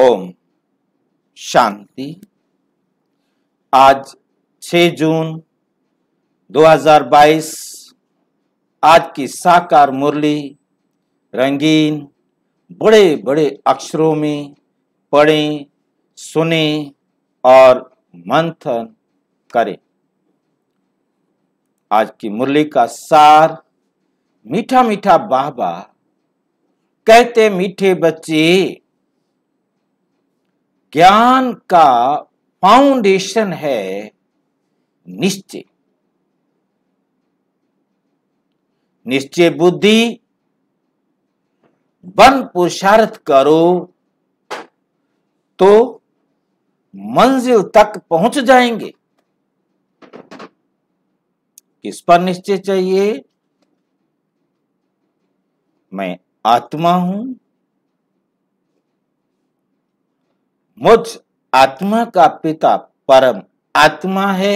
ओम शांति आज 6 जून 2022 आज की साकार मुरली रंगीन बड़े बड़े अक्षरों में पढ़ें सुने और मंथन करें आज की मुरली का सार मीठा मीठा बाबा कहते मीठे बच्चे ज्ञान का फाउंडेशन है निश्चय निश्चय बुद्धि बन पुरुषार्थ करो तो मंजिल तक पहुंच जाएंगे किस पर निश्चय चाहिए मैं आत्मा हूं मुझ आत्मा का पिता परम आत्मा है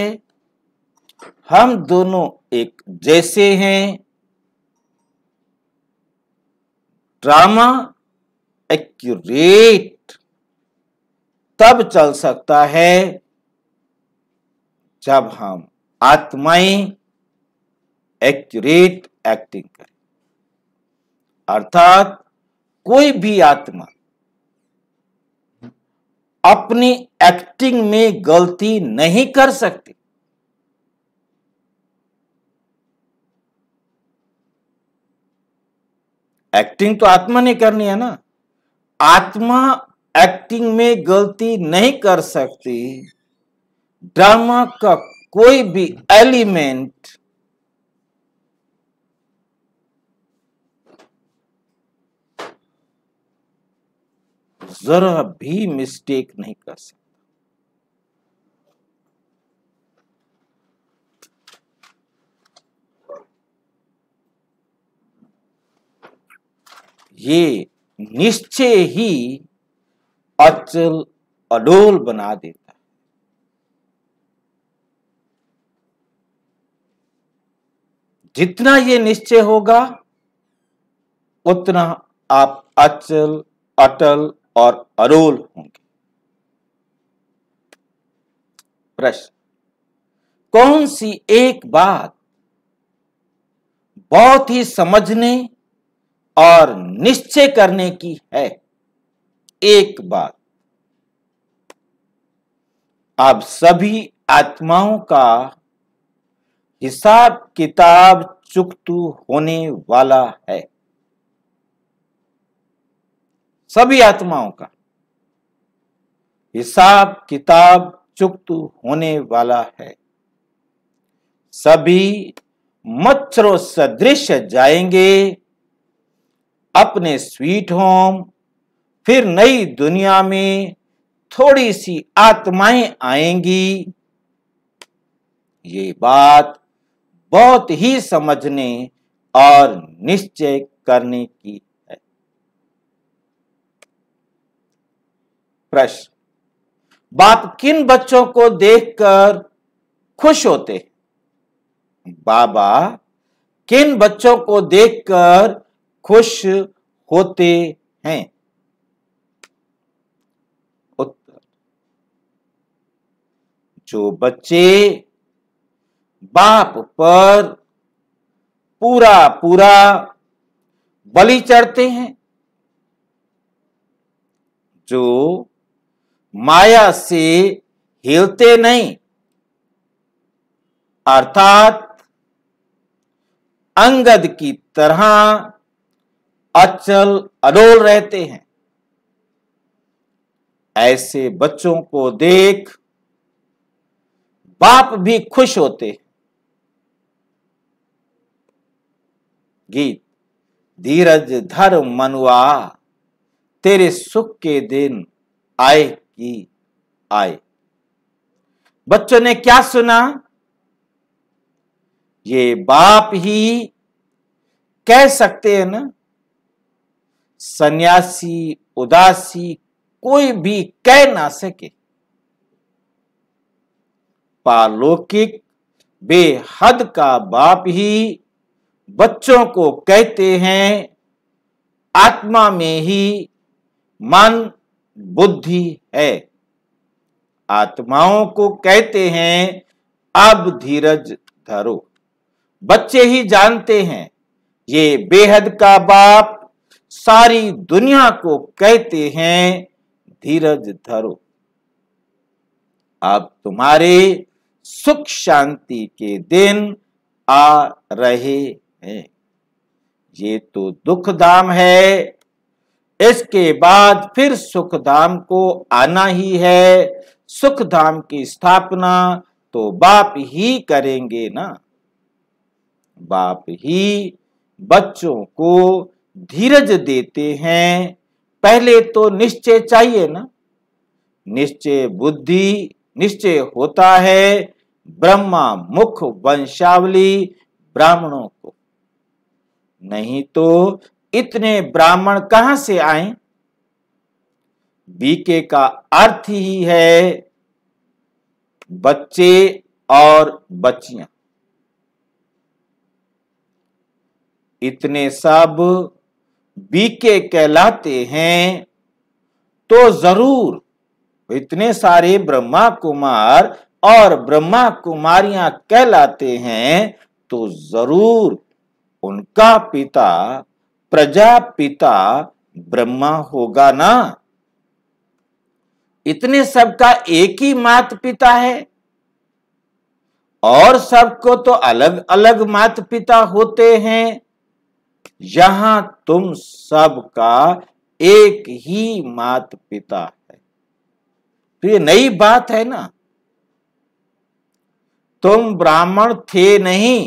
हम दोनों एक जैसे हैं ड्रामा एक्यूरेट तब चल सकता है जब हम आत्माएं एक्यूरेट एक्टिंग करें अर्थात कोई भी आत्मा अपनी एक्टिंग में गलती नहीं कर सकती एक्टिंग तो आत्मा ने करनी है ना आत्मा एक्टिंग में गलती नहीं कर सकती ड्रामा का कोई भी एलिमेंट जरा भी मिस्टेक नहीं कर सकता ये निश्चय ही अचल अडोल बना देता है जितना ये निश्चय होगा उतना आप अचल अटल और अरोल होंगे प्रश्न कौन सी एक बात बहुत ही समझने और निश्चय करने की है एक बात आप सभी आत्माओं का हिसाब किताब चुकतू होने वाला है सभी आत्माओं का हिसाब किताब चुक्त होने वाला है सभी मच्छरों सदृश जाएंगे अपने स्वीट होम फिर नई दुनिया में थोड़ी सी आत्माएं आएंगी ये बात बहुत ही समझने और निश्चय करने की प्रश्न बाप किन बच्चों को देखकर खुश होते बाबा किन बच्चों को देखकर खुश होते हैं उत्तर जो बच्चे बाप पर पूरा पूरा बलि चढ़ते हैं जो माया से हिलते नहीं अर्थात अंगद की तरह अचल अडोल रहते हैं ऐसे बच्चों को देख बाप भी खुश होते हैं गीत धीरज धर मनुआ तेरे सुख के दिन आए की आए बच्चों ने क्या सुना ये बाप ही कह सकते हैं ना सन्यासी उदासी कोई भी कह ना सके पारलौकिक बेहद का बाप ही बच्चों को कहते हैं आत्मा में ही मन बुद्धि है आत्माओं को कहते हैं अब धीरज धरो बच्चे ही जानते हैं ये बेहद का बाप सारी दुनिया को कहते हैं धीरज धरो अब तुम्हारे सुख शांति के दिन आ रहे हैं ये तो दुख दाम है इसके बाद फिर सुखधाम को आना ही है सुखधाम की स्थापना तो बाप ही करेंगे ना बाप ही बच्चों को धीरज देते हैं पहले तो निश्चय चाहिए ना निश्चय बुद्धि निश्चय होता है ब्रह्मा मुख वंशावली ब्राह्मणों को नहीं तो इतने ब्राह्मण कहां से आए बीके का अर्थ ही है बच्चे और बच्चियां इतने सब बीके कहलाते हैं तो जरूर इतने सारे ब्रह्मा कुमार और ब्रह्मा कुमारियां कहलाते हैं तो जरूर उनका पिता प्रजापिता ब्रह्मा होगा ना इतने सबका एक ही मात पिता है और सबको तो अलग अलग मात पिता होते हैं यहां तुम सबका एक ही मात पिता है तो ये नई बात है ना तुम ब्राह्मण थे नहीं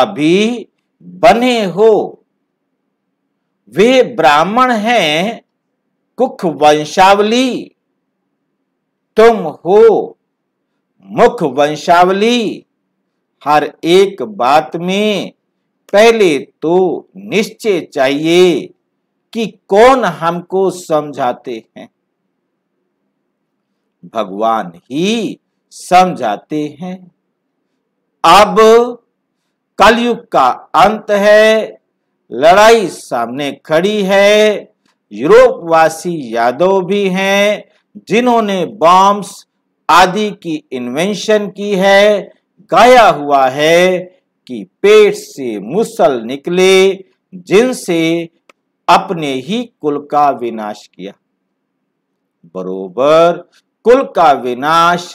अभी बने हो वे ब्राह्मण हैं कुख वंशावली तुम हो मुख वंशावली हर एक बात में पहले तो निश्चय चाहिए कि कौन हमको समझाते हैं भगवान ही समझाते हैं अब कलयुग का अंत है लड़ाई सामने खड़ी है यूरोपवासी यादव भी हैं जिन्होंने बॉम्ब्स आदि की इन्वेंशन की है गाया हुआ है कि पेट से मुसल निकले जिनसे अपने ही कुल का विनाश किया बरोबर कुल का विनाश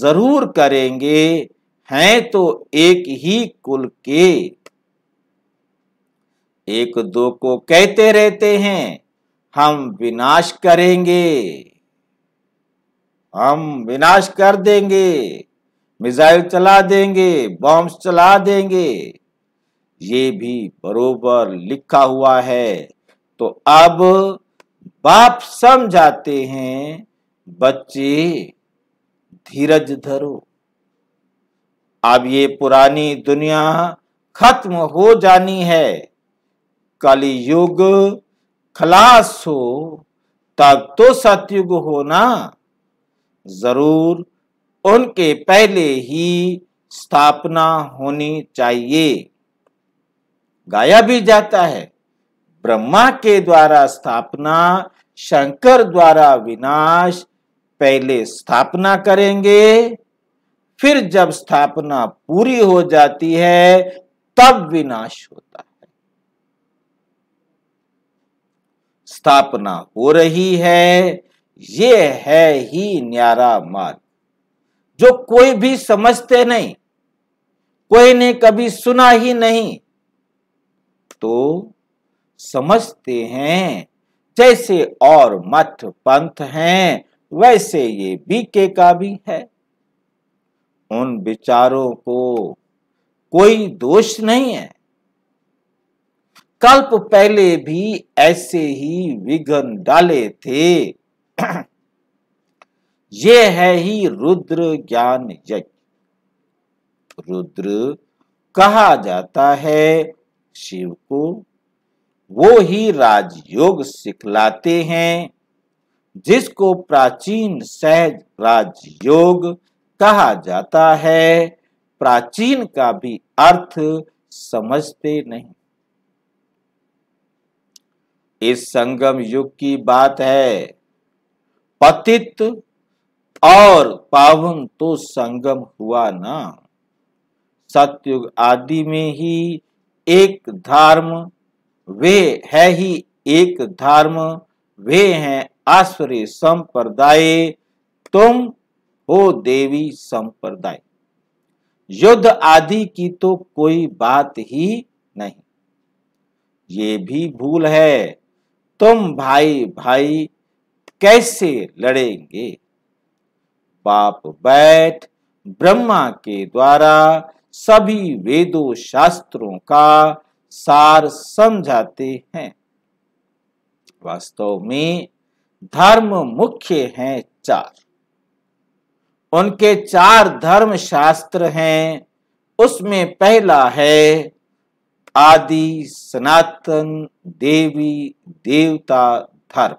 जरूर करेंगे हैं तो एक ही कुल के एक दो को कहते रहते हैं हम विनाश करेंगे हम विनाश कर देंगे मिसाइल चला देंगे बॉम्ब चला देंगे ये भी बरोबर लिखा हुआ है तो अब बाप समझाते हैं बच्चे धीरज धरो अब ये पुरानी दुनिया खत्म हो जानी है कली युग खलास हो तब तो सतयुग होना जरूर उनके पहले ही स्थापना होनी चाहिए गाया भी जाता है ब्रह्मा के द्वारा स्थापना शंकर द्वारा विनाश पहले स्थापना करेंगे फिर जब स्थापना पूरी हो जाती है तब विनाश होता है स्थापना हो रही है ये है ही न्यारा मार्ग जो कोई भी समझते नहीं कोई ने कभी सुना ही नहीं तो समझते हैं जैसे और मठ पंथ हैं वैसे ये बीके का भी है उन विचारों को कोई दोष नहीं है कल्प पहले भी ऐसे ही विघन डाले थे ये है ही रुद्र ज्ञान यज्ञ रुद्र कहा जाता है शिव को वो ही राजयोग सिखलाते हैं जिसको प्राचीन सहज राजयोग कहा जाता है प्राचीन का भी अर्थ समझते नहीं इस संगम युग की बात है पतित और पावन तो संगम हुआ ना सतयुग आदि में ही एक धर्म वे है ही एक धर्म वे हैं आश्रय संप्रदाय तुम हो देवी संप्रदाय युद्ध आदि की तो कोई बात ही नहीं ये भी भूल है तुम भाई भाई कैसे लड़ेंगे बाप बैठ ब्रह्मा के द्वारा सभी वेदों शास्त्रों का सार समझाते हैं वास्तव में धर्म मुख्य हैं चार उनके चार धर्म शास्त्र हैं उसमें पहला है आदि सनातन देवी देवता धर्म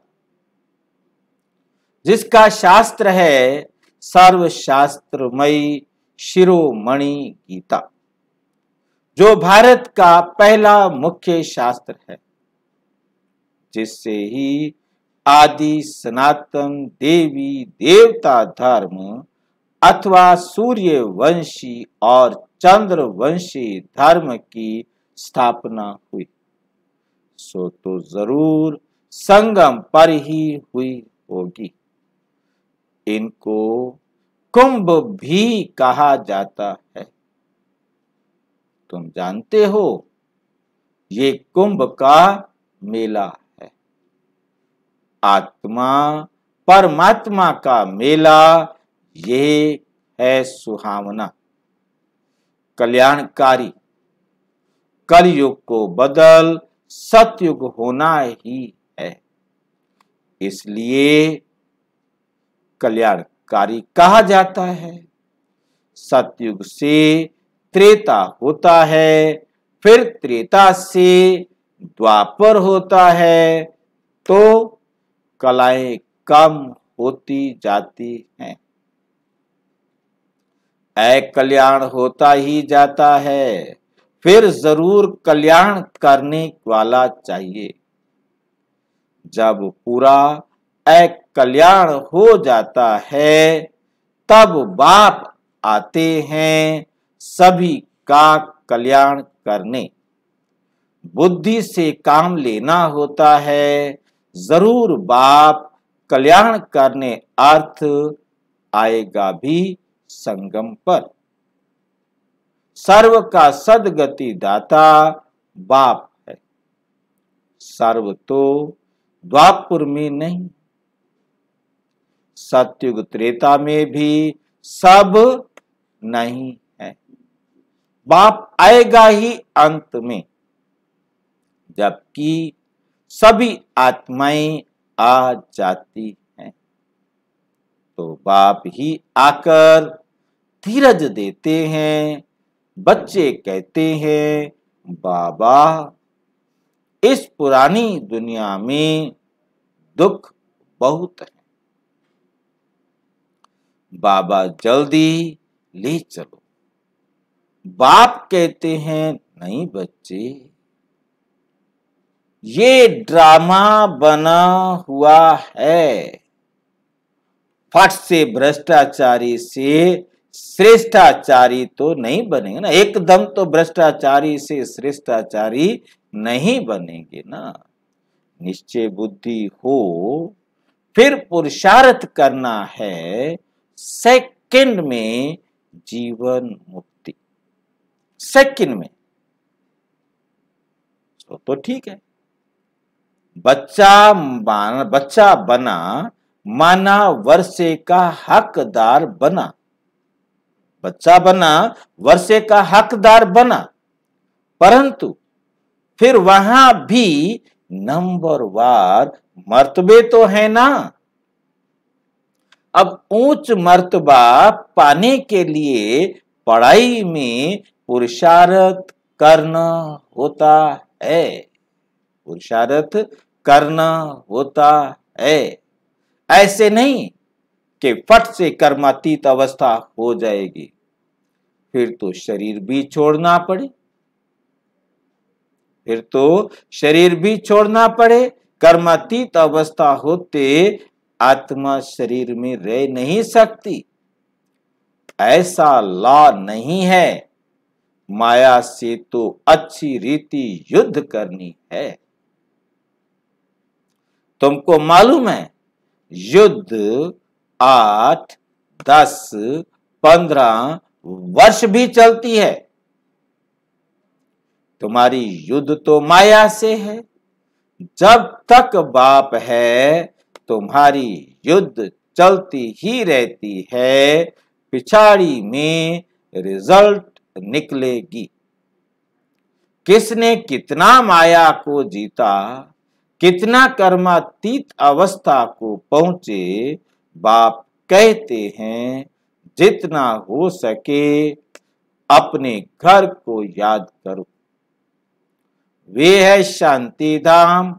जिसका शास्त्र है सर्वशास्त्रमयी शिरोमणि गीता जो भारत का पहला मुख्य शास्त्र है जिससे ही आदि सनातन देवी देवता धर्म अथवा सूर्य वंशी और चंद्र वंशी धर्म की स्थापना हुई सो तो जरूर संगम पर ही हुई होगी इनको कुंभ भी कहा जाता है तुम जानते हो ये कुंभ का मेला है आत्मा परमात्मा का मेला ये है सुहावना कल्याणकारी कलयुग को बदल सतयुग होना ही है इसलिए कल्याणकारी कहा जाता है सतयुग से त्रेता होता है फिर त्रेता से द्वापर होता है तो कलाएं कम होती जाती हैं ऐ कल्याण होता ही जाता है फिर जरूर कल्याण करने वाला चाहिए जब पूरा ऐ कल्याण हो जाता है तब बाप आते हैं सभी का कल्याण करने बुद्धि से काम लेना होता है जरूर बाप कल्याण करने अर्थ आएगा भी संगम पर सर्व का सदगति दाता बाप है सर्व तो द्वापुर में नहीं सत्युग त्रेता में भी सब नहीं है बाप आएगा ही अंत में जबकि सभी आत्माएं आ जाती हैं तो बाप ही आकर धीरज देते हैं बच्चे कहते हैं बाबा इस पुरानी दुनिया में दुख बहुत है बाबा जल्दी ले चलो बाप कहते हैं नहीं बच्चे ये ड्रामा बना हुआ है फट से भ्रष्टाचारी से श्रेष्ठाचारी तो नहीं बनेंगे ना एकदम तो भ्रष्टाचारी से श्रेष्ठाचारी नहीं बनेंगे ना निश्चय बुद्धि हो फिर पुरुषार्थ करना है सेकंड में जीवन मुक्ति सेकंड में तो, तो ठीक है बच्चा बच्चा बना माना वर्षे का हकदार बना बच्चा बना वर्षे का हकदार बना परंतु फिर वहां भी नंबर वार मर्तबे तो है ना अब ऊंच मर्तबा पाने के लिए पढ़ाई में पुरुषार्थ करना होता है पुरुषार्थ करना होता है ऐसे नहीं कि फट से कर्मातीत अवस्था हो जाएगी फिर तो शरीर भी छोड़ना पड़े फिर तो शरीर भी छोड़ना पड़े कर्मातीत अवस्था होते आत्मा शरीर में रह नहीं सकती ऐसा लॉ नहीं है माया से तो अच्छी रीति युद्ध करनी है तुमको मालूम है युद्ध आठ दस पंद्रह वर्ष भी चलती है तुम्हारी युद्ध तो माया से है जब तक बाप है तुम्हारी युद्ध चलती ही रहती है पिछाड़ी में रिजल्ट निकलेगी किसने कितना माया को जीता कितना कर्मातीत अवस्था को पहुंचे बाप कहते हैं जितना हो सके अपने घर को याद करो वे है शांति धाम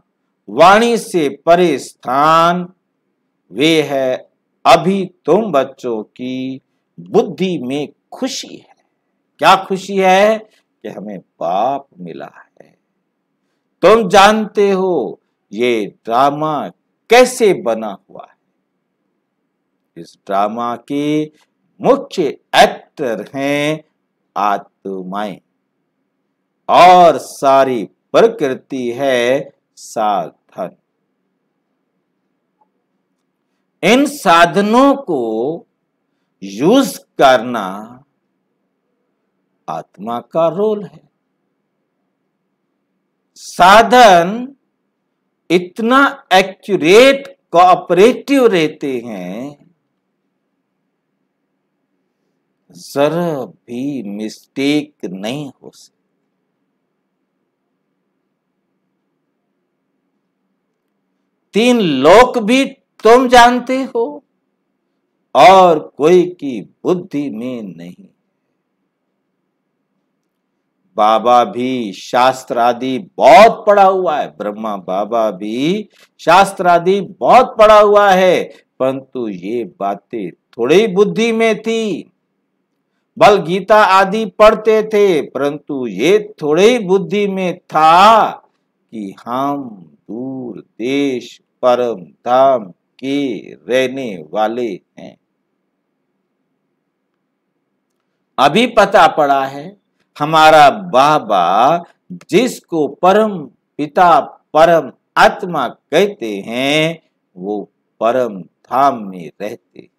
वाणी से परे स्थान वे है अभी तुम तो बच्चों की बुद्धि में खुशी है क्या खुशी है कि हमें बाप मिला है तुम जानते हो ये ड्रामा कैसे बना हुआ है इस ड्रामा के मुख्य एक्टर हैं आत्माएं और सारी प्रकृति है साधन इन साधनों को यूज करना आत्मा का रोल है साधन इतना एक्यूरेट कोऑपरेटिव रहते हैं जरा भी मिस्टेक नहीं हो सकती तीन लोक भी तुम जानते हो और कोई की बुद्धि में नहीं बाबा भी शास्त्र आदि बहुत पड़ा हुआ है ब्रह्मा बाबा भी शास्त्र आदि बहुत पड़ा हुआ है परंतु ये बातें थोड़ी बुद्धि में थी बल गीता आदि पढ़ते थे परंतु ये थोड़े ही बुद्धि में था कि हम दूर देश परम धाम के रहने वाले हैं अभी पता पड़ा है हमारा बाबा जिसको परम पिता परम आत्मा कहते हैं वो परम धाम में रहते हैं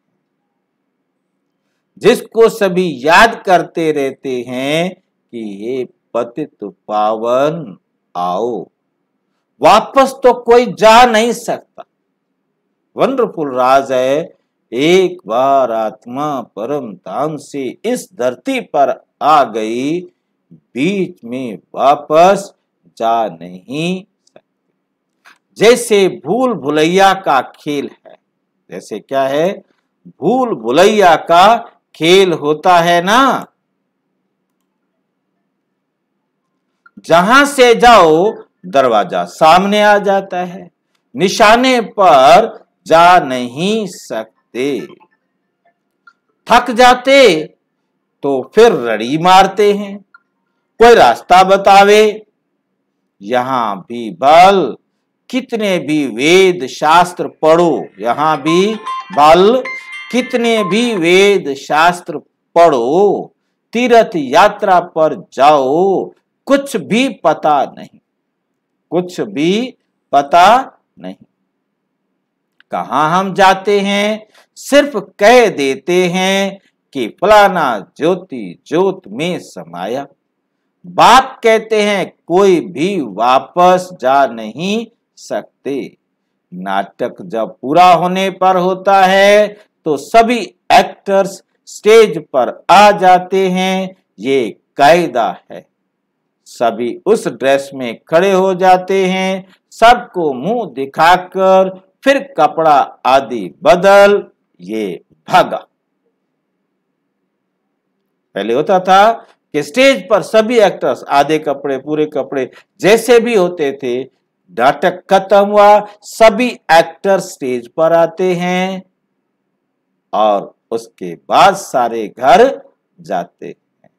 जिसको सभी याद करते रहते हैं कि ये पतित पावन आओ वापस तो कोई जा नहीं सकता वंडरफुल राज है एक बार आत्मा परम धाम से इस धरती पर आ गई बीच में वापस जा नहीं सकते जैसे भूल भुलैया का खेल है जैसे क्या है भूल भुलैया का खेल होता है ना जहां से जाओ दरवाजा सामने आ जाता है निशाने पर जा नहीं सकते थक जाते तो फिर रड़ी मारते हैं कोई रास्ता बतावे यहां भी बल कितने भी वेद शास्त्र पढ़ो यहां भी बल कितने भी वेद शास्त्र पढ़ो तीर्थ यात्रा पर जाओ कुछ भी पता नहीं कुछ भी पता नहीं कहा हम जाते हैं सिर्फ कह देते हैं कि फलाना ज्योति ज्योत में समाया बाप कहते हैं कोई भी वापस जा नहीं सकते नाटक जब पूरा होने पर होता है तो सभी एक्टर्स स्टेज पर आ जाते हैं ये कायदा है सभी उस ड्रेस में खड़े हो जाते हैं सबको मुंह दिखाकर फिर कपड़ा आदि बदल ये भागा पहले होता था कि स्टेज पर सभी एक्टर्स आधे कपड़े पूरे कपड़े जैसे भी होते थे नाटक खत्म हुआ सभी एक्टर स्टेज पर आते हैं और उसके बाद सारे घर जाते हैं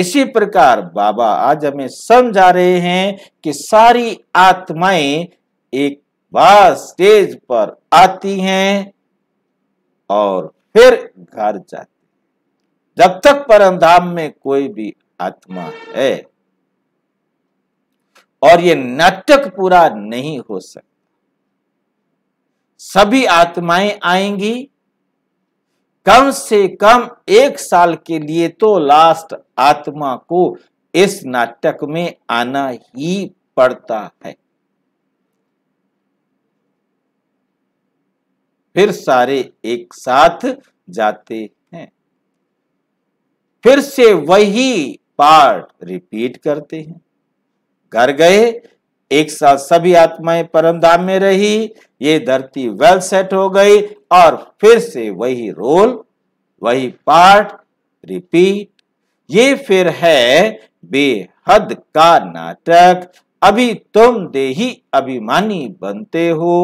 इसी प्रकार बाबा आज हमें समझा रहे हैं कि सारी आत्माएं एक बार स्टेज पर आती हैं और फिर घर जाती जब तक परम धाम में कोई भी आत्मा है और ये नाटक पूरा नहीं हो सकता सभी आत्माएं आएंगी कम से कम एक साल के लिए तो लास्ट आत्मा को इस नाटक में आना ही पड़ता है फिर सारे एक साथ जाते हैं फिर से वही पार्ट रिपीट करते हैं घर गए एक साथ सभी आत्माएं परम धाम में रही ये धरती वेल सेट हो गई और फिर से वही रोल वही पार्ट रिपीट ये फिर है बेहद का नाटक अभी तुम देही अभिमानी बनते हो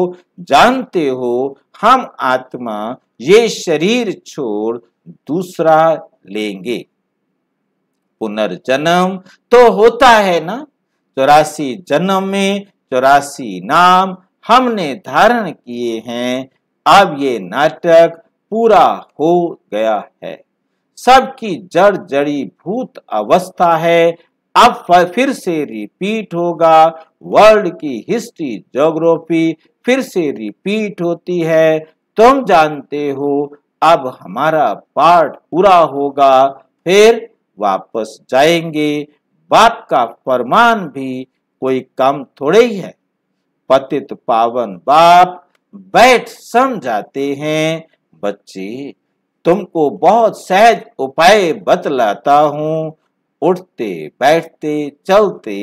जानते हो हम आत्मा ये शरीर छोड़ दूसरा लेंगे पुनर्जन्म तो होता है ना चौरासी जन्म में चौरासी नाम हमने धारण किए हैं अब ये नाटक पूरा हो गया है सबकी जड़ जड़ी भूत अवस्था है अब फिर से रिपीट होगा वर्ल्ड की हिस्ट्री जोग्राफी फिर से रिपीट होती है तुम जानते हो अब हमारा पार्ट पूरा होगा फिर वापस जाएंगे बाप का फरमान भी कोई कम थोड़े ही है पतित पावन बाप बैठ समझाते हैं बच्चे तुमको बहुत सहज उपाय बतलाता हूं उठते बैठते चलते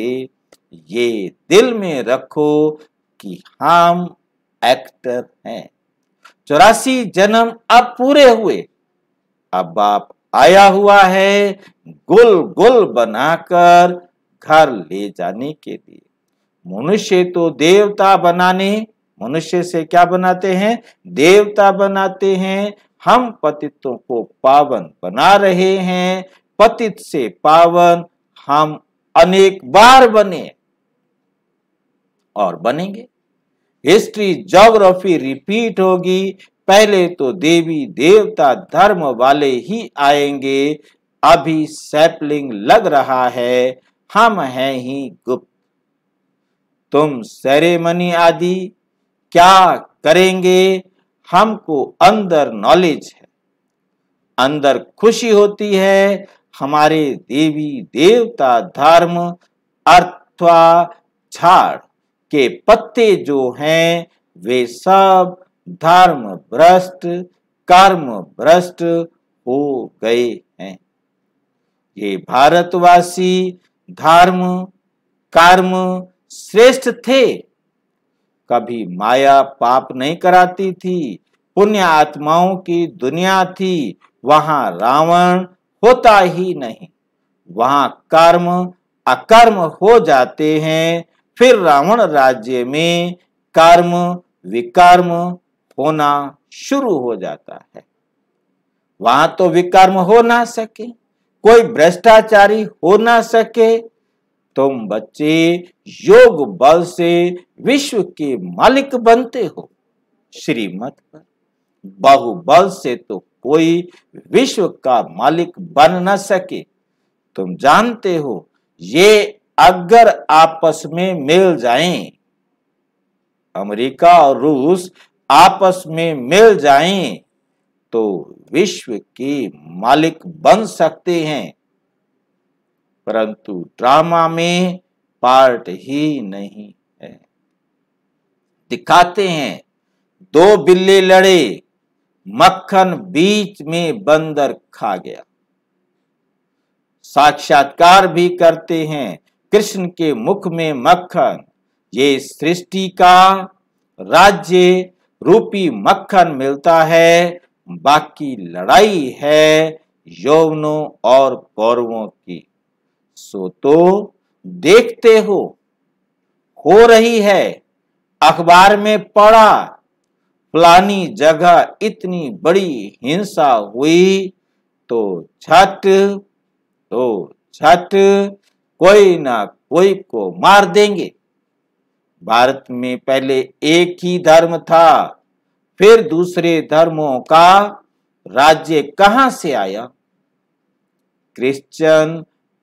ये दिल में रखो कि हम एक्टर हैं चौरासी जन्म अब पूरे हुए अब बाप आया हुआ है गुल गुल बनाकर घर ले जाने के लिए मनुष्य तो देवता बनाने मनुष्य से क्या बनाते हैं देवता बनाते हैं हम पतितों को पावन बना रहे हैं पतित से पावन हम अनेक बार बने और बनेंगे हिस्ट्री जोग्राफी रिपीट होगी पहले तो देवी देवता धर्म वाले ही आएंगे अभी सैपलिंग लग रहा है हम हैं ही गुप्त तुम सेरेमनी आदि क्या करेंगे हमको अंदर नॉलेज है अंदर खुशी होती है हमारे देवी देवता धर्म अर्थवा झाड़ के पत्ते जो हैं वे सब धर्म भ्रष्ट कर्म भ्रष्ट हो गए ये भारतवासी धर्म कर्म श्रेष्ठ थे कभी माया पाप नहीं कराती थी पुण्य आत्माओं की दुनिया थी वहां रावण होता ही नहीं वहां कर्म अकर्म हो जाते हैं फिर रावण राज्य में कर्म विकर्म होना शुरू हो जाता है वहां तो विकर्म हो ना सके कोई भ्रष्टाचारी हो ना सके तुम बच्चे योग बल से विश्व के मालिक बनते हो श्रीमत पर बाहुबल से तो कोई विश्व का मालिक बन न सके तुम जानते हो ये अगर आपस में मिल जाएं अमेरिका और रूस आपस में मिल जाएं तो विश्व के मालिक बन सकते हैं परंतु ड्रामा में पार्ट ही नहीं है दिखाते हैं दो बिल्ले लड़े मक्खन बीच में बंदर खा गया साक्षात्कार भी करते हैं कृष्ण के मुख में मक्खन ये सृष्टि का राज्य रूपी मक्खन मिलता है बाकी लड़ाई है यौवनों और कौरवों की सो तो देखते हो हो रही है अखबार में पड़ा फलानी जगह इतनी बड़ी हिंसा हुई तो छठ तो छठ कोई ना कोई को मार देंगे भारत में पहले एक ही धर्म था फिर दूसरे धर्मों का राज्य कहां से आया क्रिश्चियन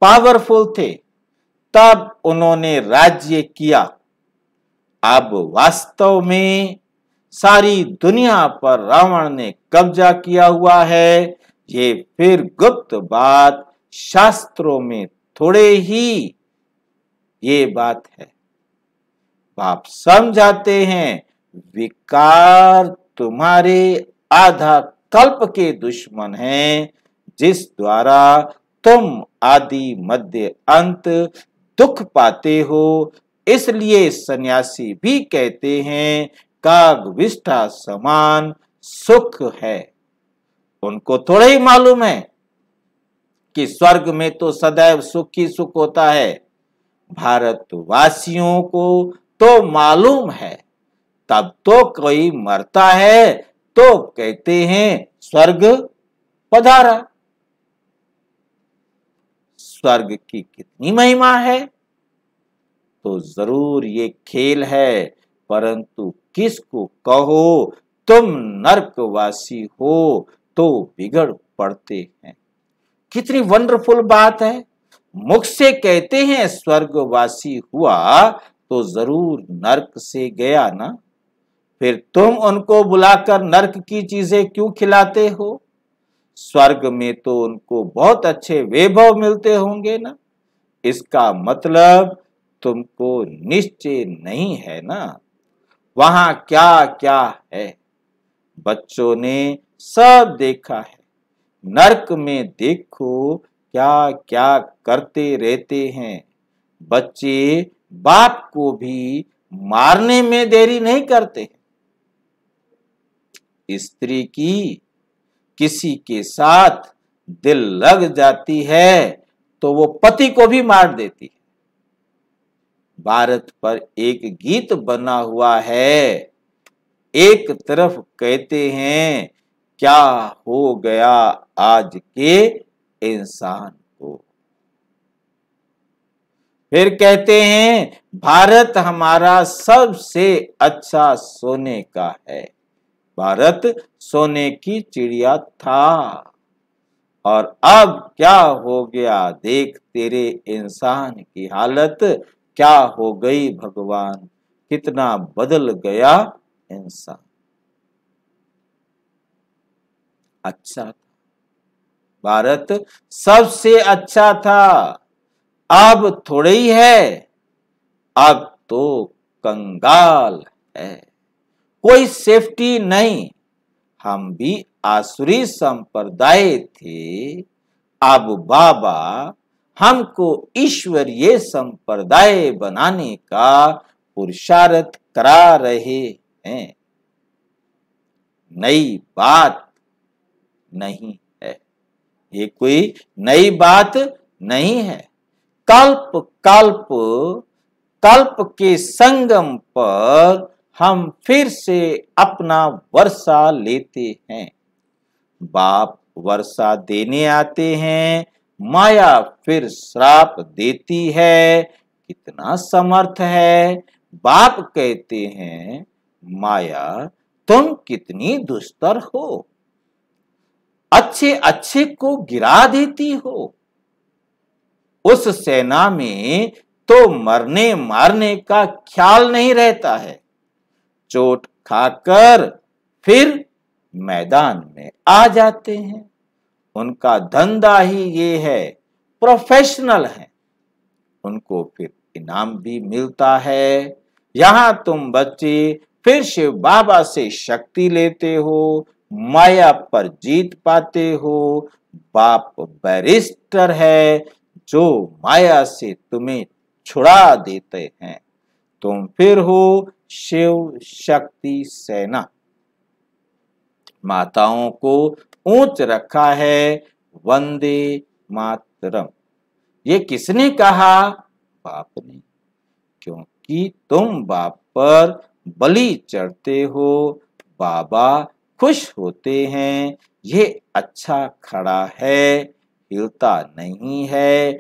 पावरफुल थे तब उन्होंने राज्य किया अब वास्तव में सारी दुनिया पर रावण ने कब्जा किया हुआ है ये फिर गुप्त बात शास्त्रों में थोड़े ही ये बात है आप समझाते हैं विकार तुम्हारे आधा कल्प के दुश्मन हैं जिस द्वारा तुम आदि मध्य अंत दुख पाते हो इसलिए सन्यासी भी कहते हैं काग विष्ठा समान सुख है उनको थोड़ा ही मालूम है कि स्वर्ग में तो सदैव सुख ही सुख होता है भारतवासियों को तो मालूम है तब तो कोई मरता है तो कहते हैं स्वर्ग पधारा स्वर्ग की कितनी महिमा है तो जरूर ये खेल है परंतु किसको कहो तुम नरकवासी हो तो बिगड़ पड़ते हैं कितनी वंडरफुल बात है मुख से कहते हैं स्वर्गवासी हुआ तो जरूर नरक से गया ना फिर तुम उनको बुलाकर नरक की चीजें क्यों खिलाते हो स्वर्ग में तो उनको बहुत अच्छे वैभव मिलते होंगे ना इसका मतलब तुमको निश्चय नहीं है ना वहां क्या क्या है बच्चों ने सब देखा है नरक में देखो क्या क्या करते रहते हैं बच्चे बाप को भी मारने में देरी नहीं करते हैं स्त्री की किसी के साथ दिल लग जाती है तो वो पति को भी मार देती है भारत पर एक गीत बना हुआ है एक तरफ कहते हैं क्या हो गया आज के इंसान को फिर कहते हैं भारत हमारा सबसे अच्छा सोने का है भारत सोने की चिड़िया था और अब क्या हो गया देख तेरे इंसान की हालत क्या हो गई भगवान कितना बदल गया इंसान अच्छा था भारत सबसे अच्छा था अब थोड़ी ही है अब तो कंगाल है कोई सेफ्टी नहीं हम भी आसुरी संप्रदाय थे अब बाबा हमको ईश्वरीय संप्रदाय बनाने का पुरुषार्थ करा रहे हैं नई बात नहीं है ये कोई नई बात नहीं है कल्प कल्प कल्प के संगम पर हम फिर से अपना वर्षा लेते हैं बाप वर्षा देने आते हैं माया फिर श्राप देती है कितना समर्थ है बाप कहते हैं माया तुम कितनी दुष्तर हो अच्छे अच्छे को गिरा देती हो उस सेना में तो मरने मारने का ख्याल नहीं रहता है चोट खाकर फिर मैदान में आ जाते हैं उनका धंधा ही ये है प्रोफेशनल है उनको फिर इनाम भी मिलता है यहां तुम बच्चे फिर शिव बाबा से शक्ति लेते हो माया पर जीत पाते हो बाप बैरिस्टर है जो माया से तुम्हें छुड़ा देते हैं तुम फिर हो शिव शक्ति सेना माताओं को ऊंच रखा है वंदे मातरम ये किसने कहा बाप ने क्योंकि तुम बाप पर बलि चढ़ते हो बाबा खुश होते हैं ये अच्छा खड़ा है हिलता नहीं है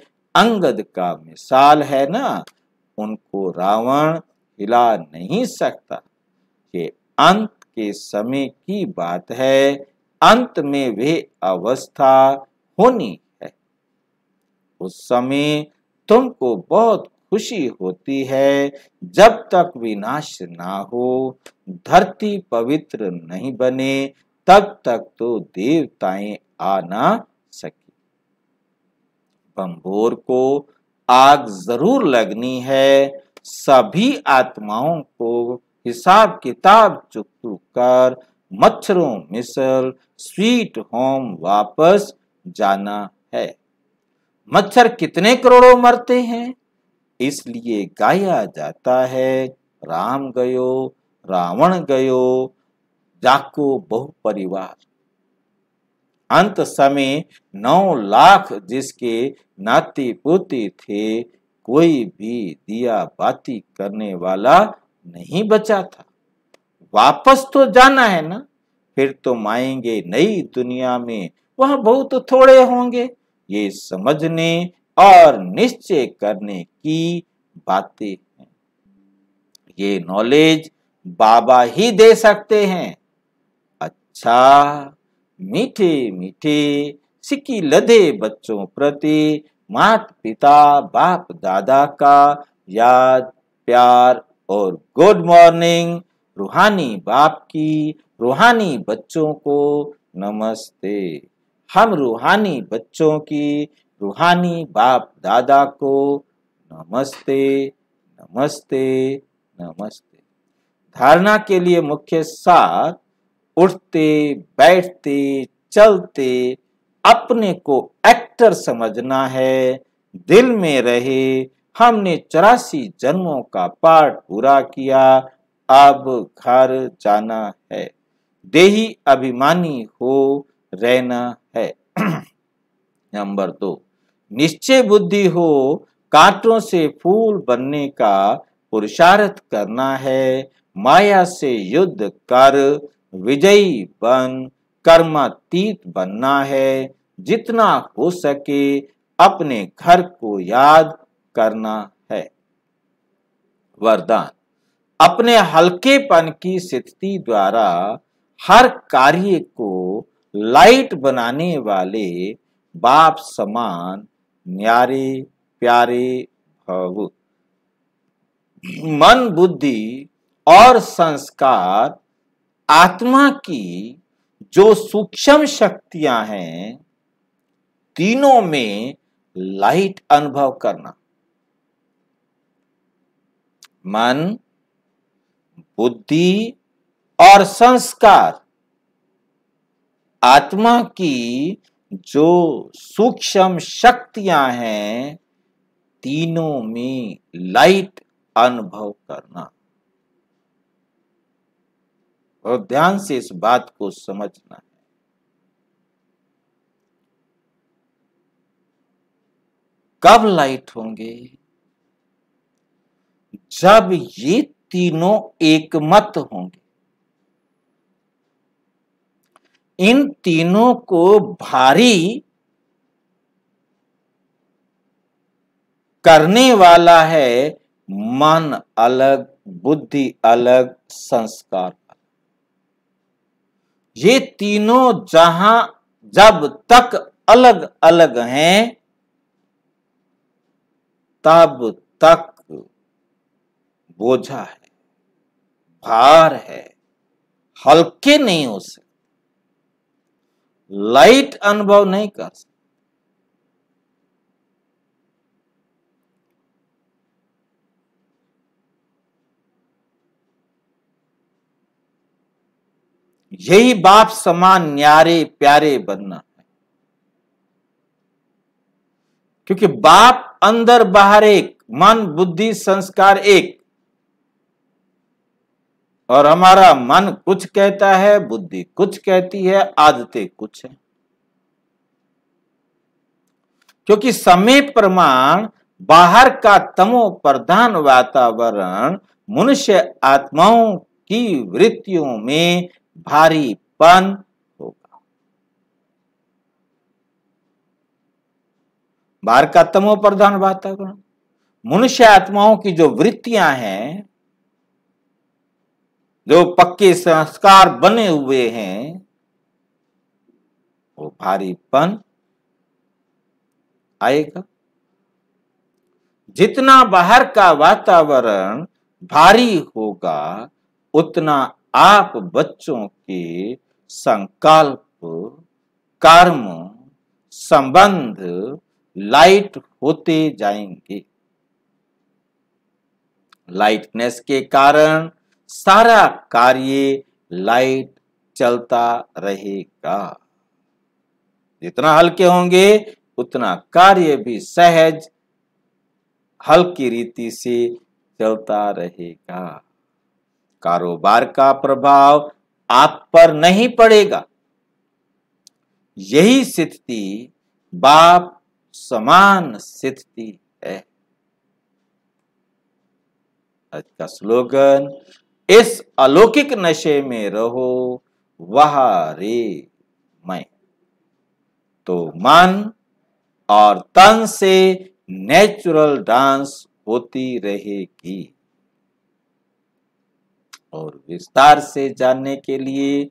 अंगद का मिसाल है ना उनको रावण हिला नहीं सकता ये अंत के समय की बात है अंत में वे अवस्था होनी है उस समय तुमको बहुत खुशी होती है जब तक विनाश ना हो धरती पवित्र नहीं बने तब तक तो देवताएं आ ना सकी बंबोर को आग जरूर लगनी है सभी आत्माओं को हिसाब किताब चुक कर मच्छरों मिसल स्वीट होम वापस जाना है मच्छर कितने करोड़ों मरते हैं इसलिए गाया जाता है राम गयो रावण गयो जाको बहु परिवार अंत समय नौ लाख जिसके नाती पोते थे कोई भी दिया बाती करने वाला नहीं बचा था वापस तो जाना है ना फिर तो आएंगे नई दुनिया में वह बहुत थोड़े होंगे ये समझने और निश्चय करने की बातें हैं ये नॉलेज बाबा ही दे सकते हैं अच्छा मीठे मीठे सिकी लदे बच्चों प्रति मात पिता बाप दादा का याद प्यार और गुड मॉर्निंग रूहानी बाप की रूहानी बच्चों को नमस्ते हम रूहानी बच्चों की रूहानी बाप दादा को नमस्ते नमस्ते नमस्ते धारणा के लिए मुख्य सार उठते बैठते चलते अपने को एक्टर समझना है दिल में रहे हमने चौरासी जन्मों का पाठ पूरा किया अब घर जाना है देही अभिमानी हो रहना है नंबर दो निश्चय बुद्धि हो कांटों से फूल बनने का पुरुषार्थ करना है माया से युद्ध कर विजयी बन कर्मातीत बनना है जितना हो सके अपने घर को याद करना है वरदान अपने हल्केपन की स्थिति द्वारा हर कार्य को लाइट बनाने वाले बाप समान न्यारे प्यारे भव मन बुद्धि और संस्कार आत्मा की जो सूक्ष्म शक्तियां हैं तीनों में लाइट अनुभव करना मन बुद्धि और संस्कार आत्मा की जो सूक्ष्म शक्तियां हैं तीनों में लाइट अनुभव करना और ध्यान से इस बात को समझना है कब लाइट होंगे जब ये तीनों एकमत होंगे इन तीनों को भारी करने वाला है मन अलग बुद्धि अलग संस्कार ये तीनों जहां जब तक अलग अलग हैं तब तक बोझा है भार है हल्के नहीं हो सकते लाइट अनुभव नहीं कर सकते यही बाप समान न्यारे प्यारे बनना है क्योंकि बाप अंदर बाहर एक मन बुद्धि संस्कार एक और हमारा मन कुछ कहता है बुद्धि कुछ कहती है आदतें कुछ है क्योंकि समय प्रमाण बाहर का तमो प्रधान वातावरण मनुष्य आत्माओं की वृत्तियों में भारीपन होगा बार का तमो प्रधान वातावरण मनुष्य आत्माओं की जो वृत्तियां हैं जो पक्के संस्कार बने हुए हैं वो भारीपन आएगा जितना बाहर का वातावरण भारी होगा उतना आप बच्चों के संकल्प कर्म संबंध लाइट होते जाएंगे लाइटनेस के कारण सारा कार्य लाइट चलता रहेगा जितना हल्के होंगे उतना कार्य भी सहज हल्की रीति से चलता रहेगा कारोबार का प्रभाव आप पर नहीं पड़ेगा यही स्थिति बाप समान स्थिति है आज का स्लोगन इस अलौकिक नशे में रहो वह रे मैं तो मन और तन से नेचुरल डांस होती रहेगी और विस्तार से जानने के लिए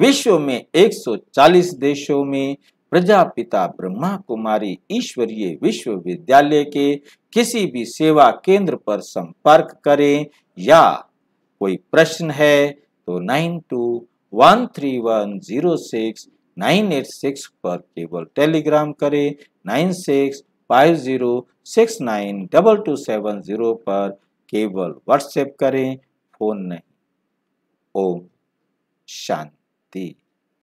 विश्व में 140 देशों में प्रजापिता ब्रह्मा कुमारी ईश्वरीय विश्वविद्यालय के किसी भी सेवा केंद्र पर संपर्क करें या कोई प्रश्न है तो nine two one three one zero six nine eight six पर केवल टेलीग्राम करें nine six five zero six nine double two seven zero पर केवल व्हाट्सएप करें फोन नहीं ओम शांति